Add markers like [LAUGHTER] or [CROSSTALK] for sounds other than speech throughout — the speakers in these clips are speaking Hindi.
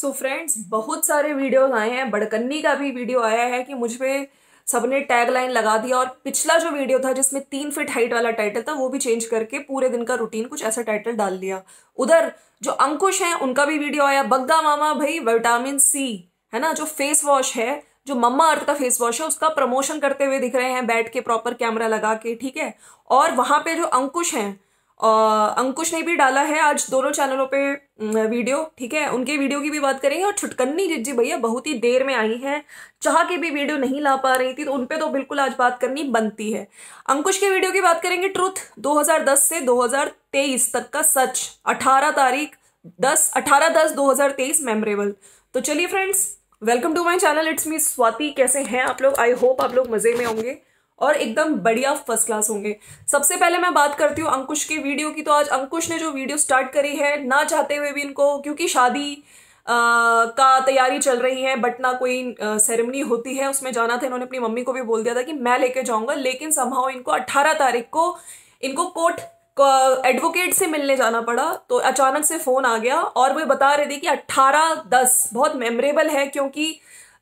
सो so फ्रेंड्स बहुत सारे वीडियोस आए हैं बड़कन्नी का भी वीडियो आया है कि मुझ पर सबने टैग लाइन लगा दिया और पिछला जो वीडियो था जिसमें तीन फिट हाइट वाला टाइटल था वो भी चेंज करके पूरे दिन का रूटीन कुछ ऐसा टाइटल डाल दिया उधर जो अंकुश हैं उनका भी वीडियो आया बग्गा मामा भाई विटामिन सी है ना जो फेस वॉश है जो मम्मा अर्थ का फेस वॉश है उसका प्रमोशन करते हुए दिख रहे हैं बैठ के प्रॉपर कैमरा लगा के ठीक है और वहां पे जो अंकुश हैं अंकुश ने भी डाला है आज दोनों चैनलों पे वीडियो ठीक है उनके वीडियो की भी बात करेंगे और छुटकन्नी जिज्जी भैया बहुत ही देर में आई हैं चाह के भी वीडियो नहीं ला पा रही थी तो उन तो बिल्कुल आज बात करनी बनती है अंकुश के वीडियो की बात करेंगे ट्रुथ 2010 से 2023 तक का सच 18 तारीख 10 18 दस दो मेमोरेबल तो चलिए friends welcome to my channel it's me Swati कैसे हैं आप लोग आई होप आप लोग मज़े में होंगे और एकदम बढ़िया फर्स्ट क्लास होंगे सबसे पहले मैं बात करती हूँ अंकुश की वीडियो की तो आज अंकुश ने जो वीडियो स्टार्ट करी है ना चाहते हुए भी इनको क्योंकि शादी आ, का तैयारी चल रही है बट ना कोई सेरेमनी होती है उसमें जाना था इन्होंने अपनी मम्मी को भी बोल दिया था कि मैं लेके जाऊंगा लेकिन संभाव इनको अट्ठारह तारीख को इनको कोर्ट एडवोकेट से मिलने जाना पड़ा तो अचानक से फ़ोन आ गया और वो बता रहे थे कि 18 दस बहुत मेमोरेबल है क्योंकि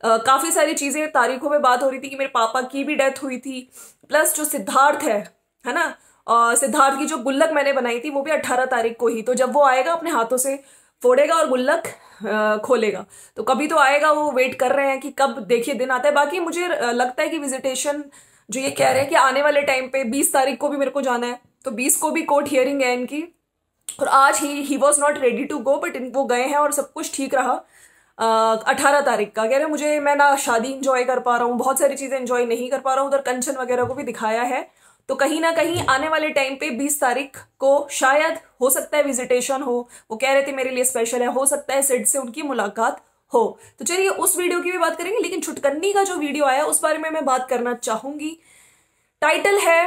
काफ़ी सारी चीज़ें तारीखों में बात हो रही थी कि मेरे पापा की भी डेथ हुई थी प्लस जो सिद्धार्थ है है ना और सिद्धार्थ की जो गुल्लक मैंने बनाई थी वो भी अट्ठारह तारीख को ही तो जब वो आएगा अपने हाथों से फोड़ेगा और गुल्लक खोलेगा तो कभी तो आएगा वो वेट कर रहे हैं कि कब देखिए दिन आता है बाकी मुझे लगता है कि विजिटेशन जो ये कह रहे हैं कि आने वाले टाइम पे बीस तारीख को भी मेरे को जाना है तो बीस को भी कोर्ट हियरिंग है इनकी और आज ही ही was not ready to go but इन वो गए हैं और सब कुछ ठीक रहा अठारह तारीख का कह रहे हैं मुझे मैं ना शादी इंजॉय कर पा रहा हूँ बहुत सारी चीज़ें इंजॉय नहीं कर पा रहा हूँ उधर कंचन वगैरह को भी दिखाया है तो कहीं ना कहीं आने वाले टाइम पे 20 तारीख को शायद हो सकता है विजिटेशन हो वो कह रहे थे मेरे लिए स्पेशल है हो सकता है सिड से उनकी मुलाकात हो तो चलिए उस वीडियो की भी बात करेंगे लेकिन छुटकन्नी का जो वीडियो आया उस बारे में मैं बात करना चाहूंगी टाइटल है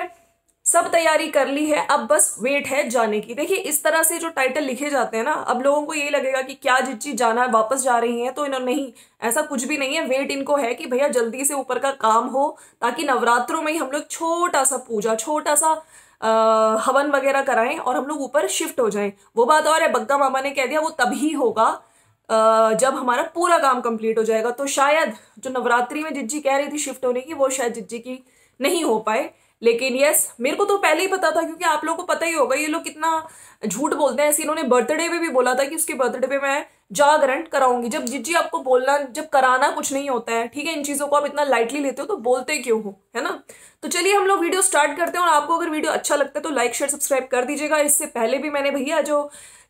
सब तैयारी कर ली है अब बस वेट है जाने की देखिए इस तरह से जो टाइटल लिखे जाते हैं ना अब लोगों को ये लगेगा कि क्या जिज्जी जाना है वापस जा रही हैं तो इन्होंने नहीं ऐसा कुछ भी नहीं है वेट इनको है कि भैया जल्दी से ऊपर का काम हो ताकि नवरात्रों में ही हम लोग छोटा सा पूजा छोटा सा आ, हवन वगैरह कराएं और हम लोग ऊपर शिफ्ट हो जाएं वो बात और है बग्गा मामा ने कह दिया वो तभी होगा जब हमारा पूरा काम कंप्लीट हो जाएगा तो शायद जो नवरात्रि में जिज्जी कह रही थी शिफ्ट होने की वो शायद जिज्जी की नहीं हो पाए लेकिन यस मेरे को तो पहले ही पता था क्योंकि आप लोगों को पता ही होगा ये लोग कितना झूठ बोलते हैं ऐसे इन्होंने बर्थडे पे भी बोला था कि उसके बर्थडे पे मैं जागरण कराऊंगी जब जिज्जी आपको बोलना जब कराना कुछ नहीं होता है ठीक है इन चीज़ों को आप इतना लाइटली लेते हो तो बोलते क्यों हो है ना तो चलिए हम लोग वीडियो स्टार्ट करते हैं और आपको अगर वीडियो अच्छा लगता है तो लाइक शेयर सब्सक्राइब कर दीजिएगा इससे पहले भी मैंने भैया जो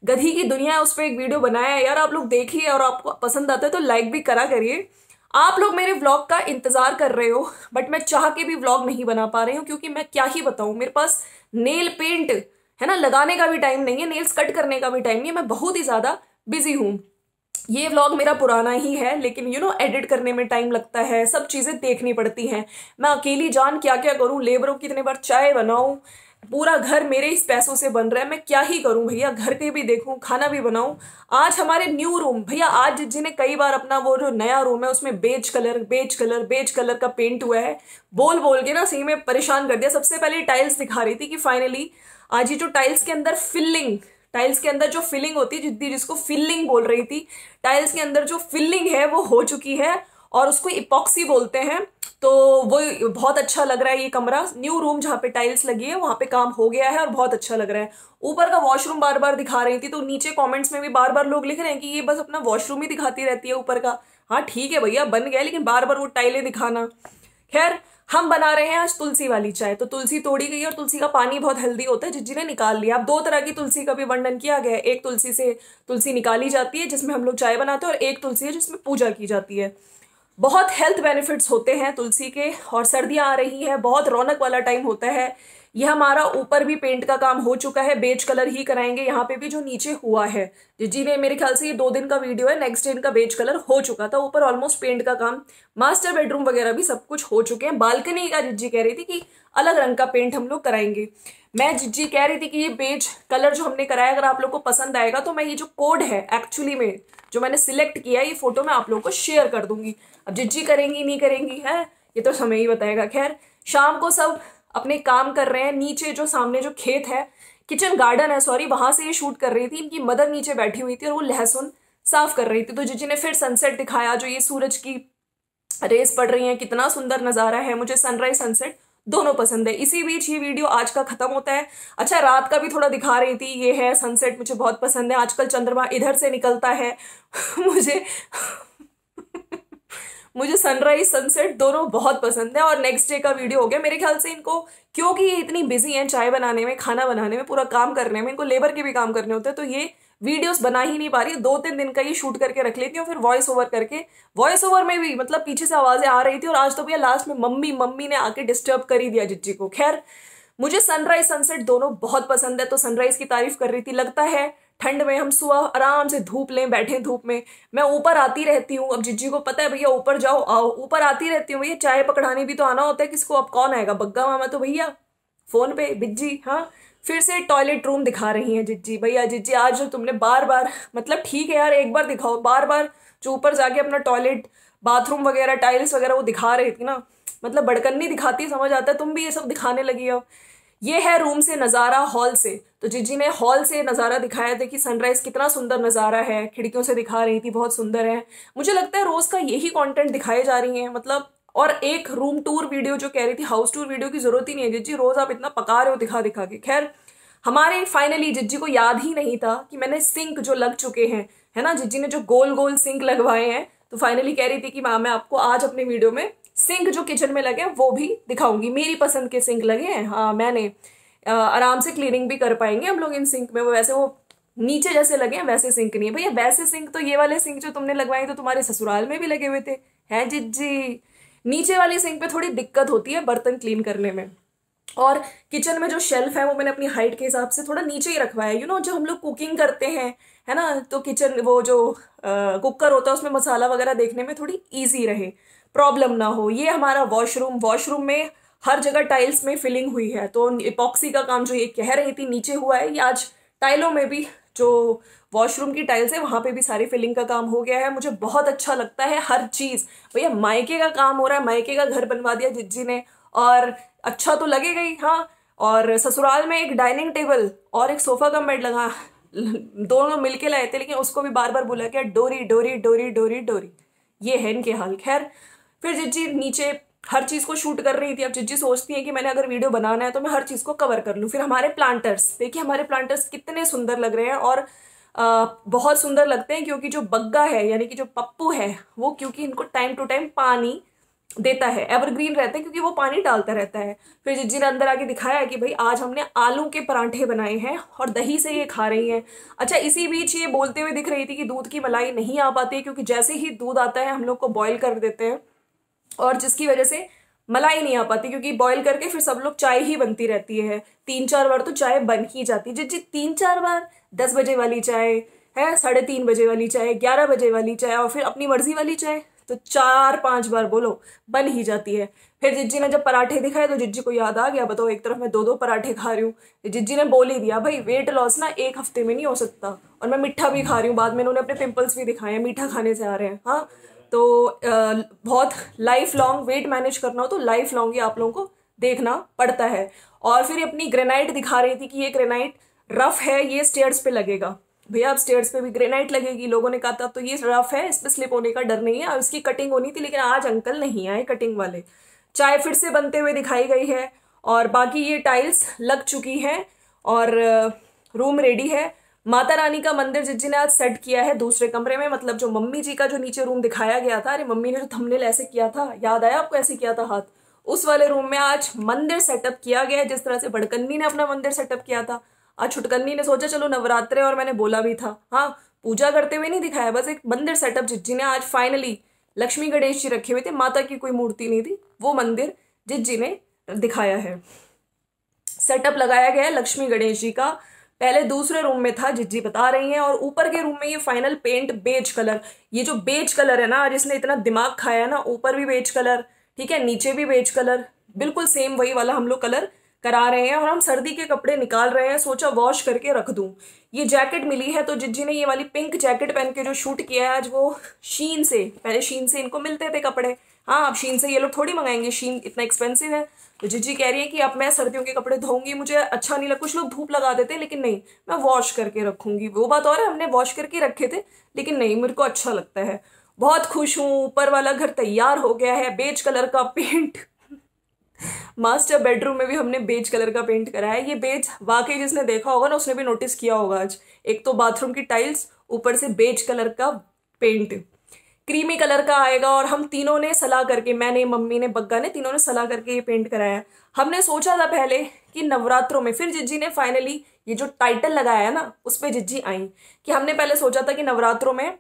गधी की दुनिया है उस पर एक वीडियो बनाया है यार आप लोग देखिए और आपको पसंद आता है तो लाइक भी करा करिए आप लोग मेरे व्लॉग का इंतज़ार कर रहे हो बट मैं चाह के भी व्लॉग नहीं बना पा रही हूँ क्योंकि मैं क्या ही बताऊँ मेरे पास नेल पेंट है ना लगाने का भी टाइम नहीं है नेल्स कट करने का भी टाइम नहीं है मैं बहुत ही ज़्यादा बिजी हूँ ये व्लॉग मेरा पुराना ही है लेकिन यू नो एडिट करने में टाइम लगता है सब चीज़ें देखनी पड़ती हैं मैं अकेली जान क्या क्या करूँ लेबरों की इतने बार चाय बनाऊँ पूरा घर मेरे इस पैसों से बन रहा है मैं क्या ही करूं भैया घर के भी देखूं खाना भी बनाऊं आज हमारे न्यू रूम भैया आज जिन्हें कई बार अपना वो जो नया रूम है उसमें beige colour beige colour beige colour का पेंट हुआ है बोल बोल के ना सही में परेशान कर दिया सबसे पहले टाइल्स दिखा रही थी कि फाइनली आज ये जो टाइल्स के अंदर फिलिंग टाइल्स के अंदर जो फिलिंग होती है जितनी जिसको फिलिंग बोल रही थी टाइल्स के अंदर जो फिलिंग है वो हो चुकी है और उसको इपॉक्सी बोलते हैं तो वो बहुत अच्छा लग रहा है ये कमरा न्यू रूम जहाँ पे टाइल्स लगी है वहाँ पे काम हो गया है और बहुत अच्छा लग रहा है ऊपर का वॉशरूम बार बार दिखा रही थी तो नीचे कमेंट्स में भी बार बार लोग लिख रहे हैं कि ये बस अपना वॉशरूम ही दिखाती रहती है ऊपर का हाँ ठीक है भैया बन गया लेकिन बार बार वो टाइलें दिखाना खैर हम बना रहे हैं आज तुलसी वाली चाय तो तुलसी तोड़ी गई और तुलसी का पानी बहुत हेल्दी होता है जिसने ने निकाल लिया अब दो तरह की तुलसी का भी वर्णन किया गया है एक तुलसी से तुलसी निकाली जाती है जिसमें हम लोग चाय बनाते हैं और एक तुलसी है जिसमें पूजा की जाती है बहुत हेल्थ बेनिफिट्स होते हैं तुलसी के और सर्दियाँ आ रही हैं बहुत रौनक वाला टाइम होता है यह हमारा ऊपर भी पेंट का काम हो चुका है बेज कलर ही कराएंगे यहाँ पे भी जो नीचे हुआ है जी ने मेरे ख्याल से ये दो दिन का वीडियो है नेक्स्ट डे इनका बेज कलर हो चुका था ऊपर ऑलमोस्ट पेंट का काम मास्टर बेडरूम वगैरह भी सब कुछ हो चुके हैं बालकनी का जिज्जी कह रही थी कि अलग रंग का पेंट हम लोग कराएंगे मैं जिज्जी कह रही थी कि ये बेज कलर जो हमने कराया अगर आप लोग को पसंद आएगा तो मैं ये जो कोड है एक्चुअली में जो मैंने सिलेक्ट किया ये फोटो मैं आप लोग को शेयर कर दूंगी अब जिज्जी करेंगी नहीं करेंगी है ये तो समय ही बताएगा खैर शाम को सब अपने काम कर रहे हैं नीचे जो सामने जो खेत है किचन गार्डन है सॉरी वहाँ से ये शूट कर रही थी इनकी मदर नीचे बैठी हुई थी और वो लहसुन साफ कर रही थी तो जिजी ने फिर सनसेट दिखाया जो ये सूरज की रेस पड़ रही है कितना सुंदर नज़ारा है मुझे सनराइज सनसेट दोनों पसंद है इसी बीच ये वीडियो आज का ख़त्म होता है अच्छा रात का भी थोड़ा दिखा रही थी ये है सनसेट मुझे बहुत पसंद है आजकल चंद्रमा इधर से निकलता है [LAUGHS] मुझे मुझे सनराइज सनसेट दोनों बहुत पसंद है और नेक्स्ट डे का वीडियो हो गया मेरे ख्याल से इनको क्योंकि ये इतनी बिजी हैं चाय बनाने में खाना बनाने में पूरा काम करने में इनको लेबर के भी काम करने होते हैं तो ये वीडियोस बना ही नहीं पा रही दो तीन दिन का ही शूट करके रख लेती हूँ फिर वॉइस ओवर करके वॉइस ओवर में भी मतलब पीछे से आवाज़ें आ रही थी और आज तो भैया लास्ट में मम्मी मम्मी ने आके डिस्टर्ब कर ही दिया जिज्जी को खैर मुझे सनराइज सनसेट दोनों बहुत पसंद है तो सनराइज की तारीफ कर रही थी लगता है ठंड में हम सुबह आराम से धूप लें बैठे धूप में मैं ऊपर आती रहती हूँ अब जिज्जी को पता है भैया ऊपर जाओ आओ ऊपर आती रहती हूँ भैया चाय पकड़ाने भी तो आना होता है किसको अब कौन आएगा बग्गा मामा तो भैया फ़ोन पे बिज्जी हाँ फिर से टॉयलेट रूम दिखा रही हैं जिज्जी भैया जिज्जी आज जो तुमने बार बार मतलब ठीक है यार एक बार दिखाओ बार बार जो ऊपर जाके अपना टॉयलेट बाथरूम वगैरह टाइल्स वगैरह वो दिखा रही थी ना मतलब नहीं दिखाती समझ आता है तुम भी ये सब दिखाने लगी हो ये है रूम से नज़ारा हॉल से तो जीजी ने हॉल से नज़ारा दिखाया था कि सनराइज कितना सुंदर नज़ारा है खिड़कियों से दिखा रही थी बहुत सुंदर है मुझे लगता है रोज़ का यही कंटेंट दिखाए जा रही है मतलब और एक रूम टूर वीडियो जो कह रही थी हाउस टूर वीडियो की ज़रूरत ही नहीं है जिज्जी रोज़ आप इतना पका रहे हो दिखा दिखा के खैर हमारे फाइनली जिज्जी को याद ही नहीं था कि मैंने सिंक जो लग चुके हैं है ना जिज्जी ने जो गोल गोल सिंक लगवाए हैं तो फाइनली कह रही थी कि मैं आपको आज अपने वीडियो में सिंक जो किचन में लगे वो भी दिखाऊंगी मेरी पसंद के सिंक लगे हैं हाँ मैंने आराम से क्लीनिंग भी कर पाएंगे हम लोग इन सिंक में वो वैसे वो नीचे जैसे लगे हैं वैसे सिंक नहीं है भैया वैसे सिंक तो ये वाले सिंक जो तुमने लगवाए तो तुम्हारे ससुराल में भी लगे हुए थे हैं जी नीचे वाले सिंक पे थोड़ी दिक्कत होती है बर्तन क्लीन करने में और किचन में जो शेल्फ है वो मैंने अपनी हाइट के हिसाब से थोड़ा नीचे ही रखवाया यू नो जो हम लोग कुकिंग करते हैं है ना तो किचन वो जो कुकर होता है उसमें मसाला वगैरह देखने में थोड़ी ईजी रहे प्रॉब्लम ना हो ये हमारा वॉशरूम वॉशरूम में हर जगह टाइल्स में फिलिंग हुई है तो इपॉक्सी का काम जो ये कह रही थी नीचे हुआ है ये आज टाइलों में भी जो वॉशरूम की टाइल्स है वहाँ पे भी सारी फिलिंग का काम हो गया है मुझे बहुत अच्छा लगता है हर चीज़ भैया मायके का काम हो रहा है मायके का घर बनवा दिया जिज्जी ने और अच्छा तो लगेगा ही हाँ और ससुराल में एक डाइनिंग टेबल और एक सोफ़ा का बेड लगा दोनों मिलके लाए थे लेकिन उसको भी बार बार बोला गया डोरी डोरी डोरी डोरी डोरी ये है इनके हाल खैर फिर जिज्जी नीचे हर चीज़ को शूट कर रही थी अब जिज्जी सोचती है कि मैंने अगर वीडियो बनाना है तो मैं हर चीज़ को कवर कर लूँ फिर हमारे प्लांटर्स देखिए हमारे प्लांटर्स कितने सुंदर लग रहे हैं और आ, बहुत सुंदर लगते हैं क्योंकि जो बग्गा है यानी कि जो पप्पू है वो क्योंकि इनको टाइम टू टाइम पानी देता है एवरग्रीन रहते हैं क्योंकि वो पानी डालता रहता है फिर जिज्जी ने अंदर आके दिखाया कि भाई आज हमने आलू के परांठे बनाए हैं और दही से ये खा रही हैं अच्छा इसी बीच ये बोलते हुए दिख रही थी कि दूध की मलाई नहीं आ पाती है क्योंकि जैसे ही दूध आता है हम लोग को बॉयल कर देते हैं और जिसकी वजह से मलाई नहीं आ पाती क्योंकि बॉईल करके फिर सब लोग चाय ही बनती रहती है तीन चार बार तो चाय बन ही जाती है जी तीन चार बार दस बजे वाली चाय है साढ़े तीन बजे वाली चाय ग्यारह बजे वाली चाय और फिर अपनी मर्जी वाली चाय तो चार पांच बार बोलो बन ही जाती है फिर जिज्जी ने जब पराठे दिखाए तो जिज्जी को याद आ गया बताओ एक तरफ मैं दो दो पराठे खा रही हूँ जिज्जी ने बोल ही दिया भाई वेट लॉस ना एक हफ्ते में नहीं हो सकता और मैं मीठा भी खा रही हूँ बाद में उन्होंने अपने पिंपल्स भी दिखाए हैं मीठा खाने से आ रहे हैं हाँ तो बहुत लाइफ लॉन्ग वेट मैनेज करना हो तो लाइफ लॉन्ग ये आप लोगों को देखना पड़ता है और फिर अपनी ग्रेनाइट दिखा रही थी कि ये ग्रेनाइट रफ है ये स्टेयर्स पे लगेगा भैया अब स्टेयर्स पे भी ग्रेनाइट लगेगी लोगों ने कहा था तो ये रफ है इस पर स्लिप होने का डर नहीं है और इसकी कटिंग होनी थी लेकिन आज अंकल नहीं आए कटिंग वाले चाय फिर से बनते हुए दिखाई गई है और बाकी ये टाइल्स लग चुकी हैं और रूम रेडी है माता रानी का मंदिर जिज ने आज सेट किया है दूसरे कमरे में मतलब जो मम्मी जी का जो नीचे रूम दिखाया गया था अरे मम्मी ने जो थंबनेल ऐसे किया था याद आया आपको ऐसे किया था हाथ उस वाले रूम में आज मंदिर सेटअप किया गया है जिस तरह से बड़कन्नी ने अपना मंदिर सेटअप किया था आज छुटकन्नी ने सोचा चलो नवरात्रे और मैंने बोला भी था हाँ पूजा करते हुए नहीं दिखाया बस एक मंदिर सेटअप जिज्जी ने आज फाइनली लक्ष्मी गणेश जी रखे हुए थे माता की कोई मूर्ति नहीं थी वो मंदिर जिज्जी ने दिखाया है सेटअप लगाया गया है लक्ष्मी गणेश जी का पहले दूसरे रूम में था जिज्जी बता रही हैं और ऊपर के रूम में ये फाइनल पेंट बेज कलर ये जो बेज कलर है ना जिसने इतना दिमाग खाया है ना ऊपर भी बेज कलर ठीक है नीचे भी बेज कलर बिल्कुल सेम वही वाला हम लोग कलर करा रहे हैं और हम सर्दी के कपड़े निकाल रहे हैं सोचा वॉश करके रख दूं ये जैकेट मिली है तो जिज्जी ने ये वाली पिंक जैकेट पहन के जो शूट किया है आज वो शीन से पहले शीन से इनको मिलते थे कपड़े हाँ आप शीन से ये लोग थोड़ी मंगाएंगे शीन इतना एक्सपेंसिव है तो जिजी कह रही है कि अब मैं सर्दियों के कपड़े धोऊंगी मुझे अच्छा नहीं लग कुछ लोग धूप लगा देते लेकिन नहीं मैं वॉश करके रखूंगी वो बात और है हमने वॉश करके रखे थे लेकिन नहीं मेरे को अच्छा लगता है बहुत खुश हूँ ऊपर वाला घर तैयार हो गया है बेज कलर का पेंट मास्टर बेडरूम में भी हमने बेज कलर का पेंट करा है ये बेज वाकई जिसने देखा होगा ना उसने भी नोटिस किया होगा आज एक तो बाथरूम की टाइल्स ऊपर से बेज कलर का पेंट क्रीमी कलर का आएगा और हम तीनों ने सलाह करके मैंने मम्मी ने बग्गा ने तीनों ने सलाह करके ये पेंट कराया हमने सोचा था पहले कि नवरात्रों में फिर जिज्जी ने फाइनली ये जो टाइटल लगाया है ना उस पर जिज्जी आई कि हमने पहले सोचा था कि नवरात्रों में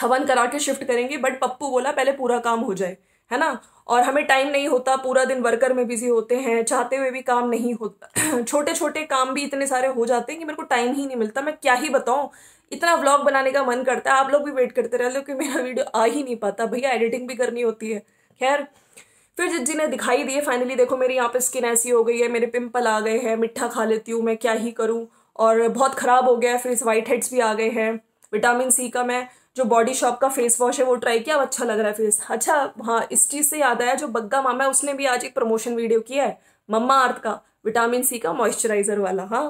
हवन करा के शिफ्ट करेंगे बट पप्पू बोला पहले पूरा काम हो जाए है ना और हमें टाइम नहीं होता पूरा दिन वर्कर में बिजी होते हैं चाहते हुए भी काम नहीं होता [CLEARS THROAT] छोटे छोटे काम भी इतने सारे हो जाते हैं कि मेरे को टाइम ही नहीं मिलता मैं क्या ही बताऊँ इतना व्लॉग बनाने का मन करता है आप लोग भी वेट करते रह लो कि मेरा वीडियो आ ही नहीं पाता भैया एडिटिंग भी करनी होती है खैर फिर जिज्जी ने दिखाई दिए फाइनली देखो मेरी यहाँ पे स्किन ऐसी हो गई है मेरे पिंपल आ गए हैं मिठा खा लेती हूँ मैं क्या ही करूँ और बहुत ख़राब हो गया है फिर इस वाइट हेड्स भी आ गए हैं विटामिन सी का मैं जो बॉडी शॉप का फेस वॉश है वो ट्राई किया अब अच्छा लग रहा है फेस अच्छा हाँ इस चीज़ से याद आया जो बग्गा मामा है उसने भी आज एक प्रमोशन वीडियो किया है मम्मा अर्थ का विटामिन सी का मॉइस्चराइज़र वाला हाँ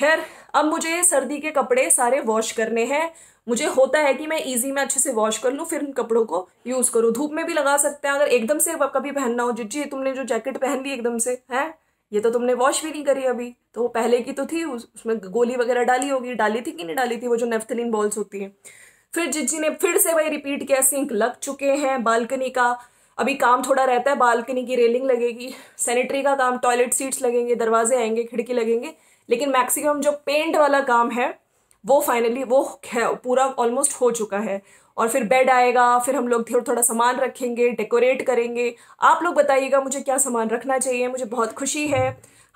खैर अब मुझे सर्दी के कपड़े सारे वॉश करने हैं मुझे होता है कि मैं इजी में अच्छे से वॉश कर लूँ फिर उन कपड़ों को यूज़ करूँ धूप में भी लगा सकते हैं अगर एकदम से कभी पहनना हो जिज्जी तुमने जो जैकेट पहन ली एकदम से है ये तो तुमने वॉश भी नहीं करी अभी तो पहले की तो थी उस, उसमें गोली वगैरह डाली होगी डाली थी कि नहीं डाली थी वो जो नेफ्थलिन बॉल्स होती हैं फिर जिज्जी ने फिर से वही रिपीट किया सिंक लग चुके हैं बालकनी का अभी काम थोड़ा रहता है बालकनी की रेलिंग लगेगी सैनिटरी का काम टॉयलेट सीट्स लगेंगे दरवाजे आएंगे खिड़की लगेंगे लेकिन मैक्सिमम जो पेंट वाला काम है वो फाइनली वो पूरा ऑलमोस्ट हो चुका है और फिर बेड आएगा फिर हम लोग थोड़ा थोड़ा सामान रखेंगे डेकोरेट करेंगे आप लोग बताइएगा मुझे क्या सामान रखना चाहिए मुझे बहुत खुशी है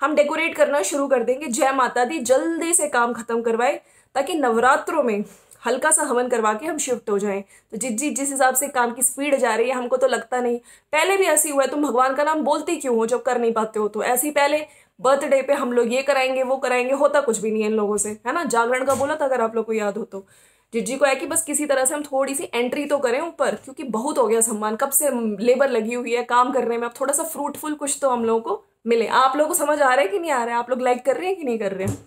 हम डेकोरेट करना शुरू कर देंगे जय माता दी जल्दी से काम खत्म करवाए ताकि नवरात्रों में हल्का सा हवन करवा के हम शिफ्ट हो जाएं तो जिस जिस जिस हिसाब से काम की स्पीड जा रही है हमको तो लगता नहीं पहले भी ऐसे हुआ है तुम भगवान का नाम बोलते क्यों हो जब कर नहीं पाते हो तो ऐसे ही पहले बर्थडे पे हम लोग ये कराएंगे वो कराएंगे होता कुछ भी नहीं है इन लोगों से है ना जागरण का बोला था तो अगर आप लोग को याद हो तो जिज्जी को है कि बस किसी तरह से हम थोड़ी सी एंट्री तो करें ऊपर क्योंकि बहुत हो गया सम्मान कब से लेबर लगी हुई है काम करने में अब थोड़ा सा फ्रूटफुल कुछ तो हम लोगों को मिले आप लोगों को समझ आ रहा है कि नहीं आ रहा है आप लोग लाइक कर रहे हैं कि नहीं कर रहे हैं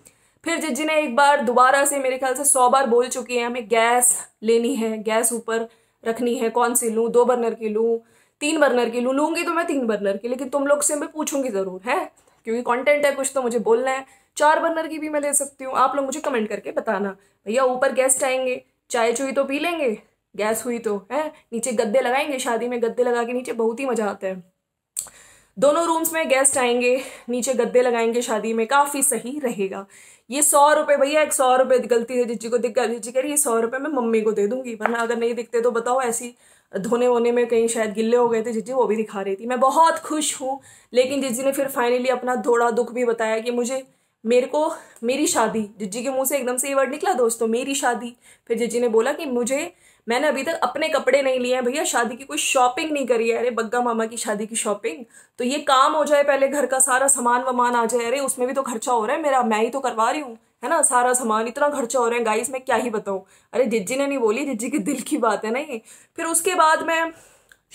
फिर जिज्जी ने एक बार दोबारा से मेरे ख्याल से सौ बार बोल चुकी है हमें गैस लेनी है गैस ऊपर रखनी है कौन सी लूँ दो बर्नर की लूँ तीन बर्नर की लूँ लूँगी तो मैं तीन बर्नर की लेकिन तुम लोग से मैं पूछूंगी ज़रूर है क्योंकि कंटेंट है कुछ तो मुझे बोलना है चार बर्नर की भी मैं ले सकती हूँ आप लोग मुझे कमेंट करके बताना भैया ऊपर गेस्ट आएंगे चाय चुई तो पी लेंगे गैस हुई तो है नीचे गद्दे लगाएंगे शादी में गद्दे लगा के नीचे बहुत ही मज़ा आता है दोनों रूम्स में गेस्ट आएंगे नीचे गद्दे लगाएंगे शादी में काफ़ी सही रहेगा ये सौ रुपये भैया एक सौ रुपये गलती है जिज्जी को दिख गया जिज्जी कह रही है सौ रुपये मैं मम्मी को दे दूंगी वरना अगर नहीं दिखते तो बताओ ऐसी धोने वोने में कहीं शायद गिल्ले हो गए थे जिजी वो भी दिखा रही थी मैं बहुत खुश हूँ लेकिन जिजी ने फिर फाइनली अपना थोड़ा दुख भी बताया कि मुझे मेरे को मेरी शादी जिज्जी के मुंह से एकदम से ये वर्ड निकला दोस्तों मेरी शादी फिर जिजी ने बोला कि मुझे मैंने अभी तक अपने कपड़े नहीं लिए हैं भैया शादी की कोई शॉपिंग नहीं करी है अरे बग्गा मामा की शादी की शॉपिंग तो ये काम हो जाए पहले घर का सारा सामान वामान आ जाए अरे उसमें भी तो खर्चा हो रहा है मेरा मैं ही तो करवा रही हूँ है ना सारा सामान इतना खर्चा हो रहा है गाइस मैं क्या ही बताऊँ अरे जिज्जी ने नहीं बोली जिज्जी के दिल की बात है ना ये फिर उसके बाद मैं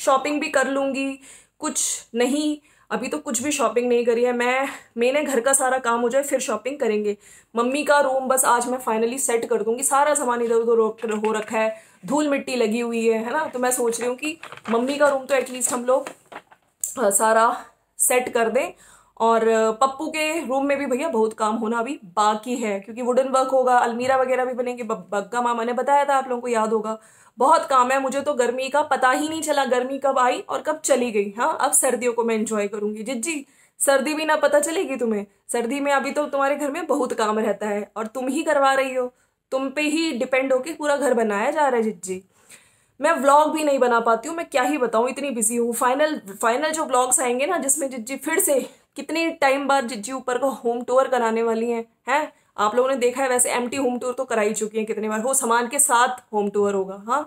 शॉपिंग भी कर लूँगी कुछ नहीं अभी तो कुछ भी शॉपिंग नहीं करी है मैं मैंने घर का सारा काम हो जाए फिर शॉपिंग करेंगे मम्मी का रूम बस आज मैं फाइनली सेट कर दूंगी सारा सामान इधर उधर हो रखा है धूल मिट्टी लगी हुई है है ना तो मैं सोच रही हूँ कि मम्मी का रूम तो एटलीस्ट हम लोग सारा सेट कर दें और पप्पू के रूम में भी भैया बहुत काम होना अभी बाकी है क्योंकि वुडन वर्क होगा अलमीरा वगैरह भी बनेंगे बग्गा मामा ने बताया था आप लोगों को याद होगा बहुत काम है मुझे तो गर्मी का पता ही नहीं चला गर्मी कब आई और कब चली गई हाँ अब सर्दियों को मैं इंजॉय करूंगी जिज्जी सर्दी भी ना पता चलेगी तुम्हें सर्दी में अभी तो तुम्हारे घर में बहुत काम रहता है और तुम ही करवा रही हो तुम पे ही डिपेंड होके पूरा घर बनाया जा रहा है जिज्जी मैं व्लॉग भी नहीं बना पाती हूँ मैं क्या ही बताऊँ इतनी बिजी हूँ फाइनल फाइनल जो व्लॉग्स आएंगे ना जिसमें जिज्जी फिर से कितने टाइम बाद जिज्जी ऊपर का होम टूर कराने वाली हैं हैं आप लोगों ने देखा है वैसे एम होम टूर तो करा ही चुकी हैं कितने बार हो सामान के साथ होम टूर होगा हाँ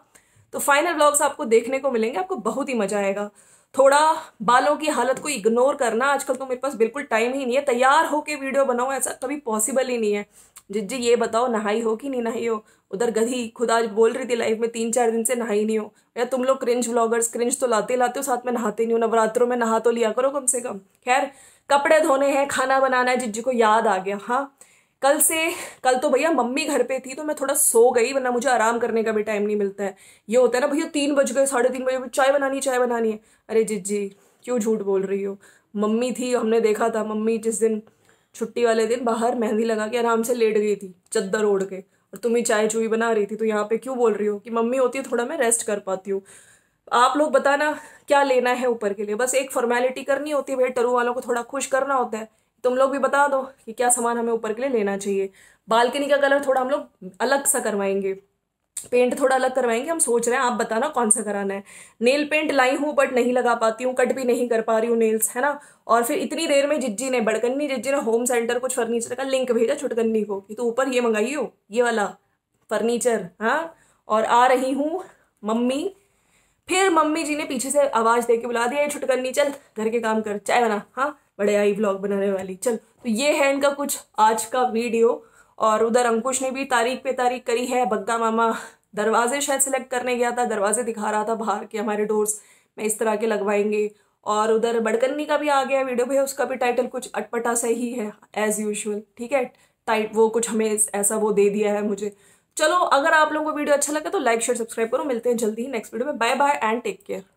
तो फाइनल ब्लॉग्स आपको देखने को मिलेंगे आपको बहुत ही मजा आएगा थोड़ा बालों की हालत को इग्नोर करना आजकल तो मेरे पास बिल्कुल टाइम ही नहीं है तैयार होके वीडियो बनाओ ऐसा कभी पॉसिबल ही नहीं है जिज्जी ये बताओ नहाई हो कि नहीं नहाई हो उधर गधी खुदा बोल रही थी लाइफ में तीन चार दिन से नहाई नहीं हो या तुम लोग क्रिंज व्लॉगर्स क्रिंज तो लाते लाते हो साथ में नहाते नहीं हो नवरात्रों में नहा तो लिया करो कम से कम खैर कपड़े धोने हैं खाना बनाना है जिज्जी को याद आ गया हाँ कल से कल तो भैया मम्मी घर पे थी तो मैं थोड़ा सो गई वरना मुझे आराम करने का भी टाइम नहीं मिलता है ये होता है ना भैया तीन बज गए साढ़े तीन बजे चाय बनानी चाय बनानी है अरे जिज्जी क्यों झूठ बोल रही हो मम्मी थी हमने देखा था मम्मी जिस दिन छुट्टी वाले दिन बाहर मेहंदी लगा के आराम से लेट गई थी चद्दर ओढ़ के और तुम ही चाय चूई बना रही थी तो यहाँ पे क्यों बोल रही हो कि मम्मी होती है थोड़ा मैं रेस्ट कर पाती हूँ आप लोग बताना क्या लेना है ऊपर के लिए बस एक फॉर्मेलिटी करनी होती है भाई टरू वालों को थोड़ा खुश करना होता है तुम लोग भी बता दो कि क्या सामान हमें ऊपर के लिए लेना चाहिए बालकनी का कलर थोड़ा हम लोग अलग सा करवाएंगे पेंट थोड़ा अलग करवाएंगे हम सोच रहे हैं आप बताना कौन सा कराना है नेल पेंट लाई हूँ बट नहीं लगा पाती हूँ कट भी नहीं कर पा रही हूँ नेल्स है ना और फिर इतनी देर में जिज्जी ने बड़कन्नी जिज्जी ने होम सेंटर कुछ फर्नीचर का लिंक भेजा छुटकन्नी को कि तू ऊपर ये मंगाई हो ये वाला फर्नीचर हाँ और आ रही हूँ मम्मी फिर मम्मी जी ने पीछे से आवाज़ दे के बुला दिया छुटकन्नी चल घर के काम कर चाय बना हाँ बड़े आई ब्लॉग बनाने वाली चल तो ये है इनका कुछ आज का वीडियो और उधर अंकुश ने भी तारीख पे तारीख करी है बग्गा मामा दरवाजे शायद सेलेक्ट करने गया था दरवाजे दिखा रहा था बाहर के हमारे डोर्स में इस तरह के लगवाएंगे और उधर बड़कन्नी का भी आ गया वीडियो भी है उसका भी टाइटल कुछ अटपटा सा ही है एज़ यूजल ठीक है टाइट वो कुछ हमें ऐसा वो दे दिया है मुझे चलो अगर आप लोगों को वीडियो अच्छा लगे तो लाइक शेयर सब्सक्राइब करो मिलते हैं जल्दी ही नेक्स्ट वीडियो में bye bye and take care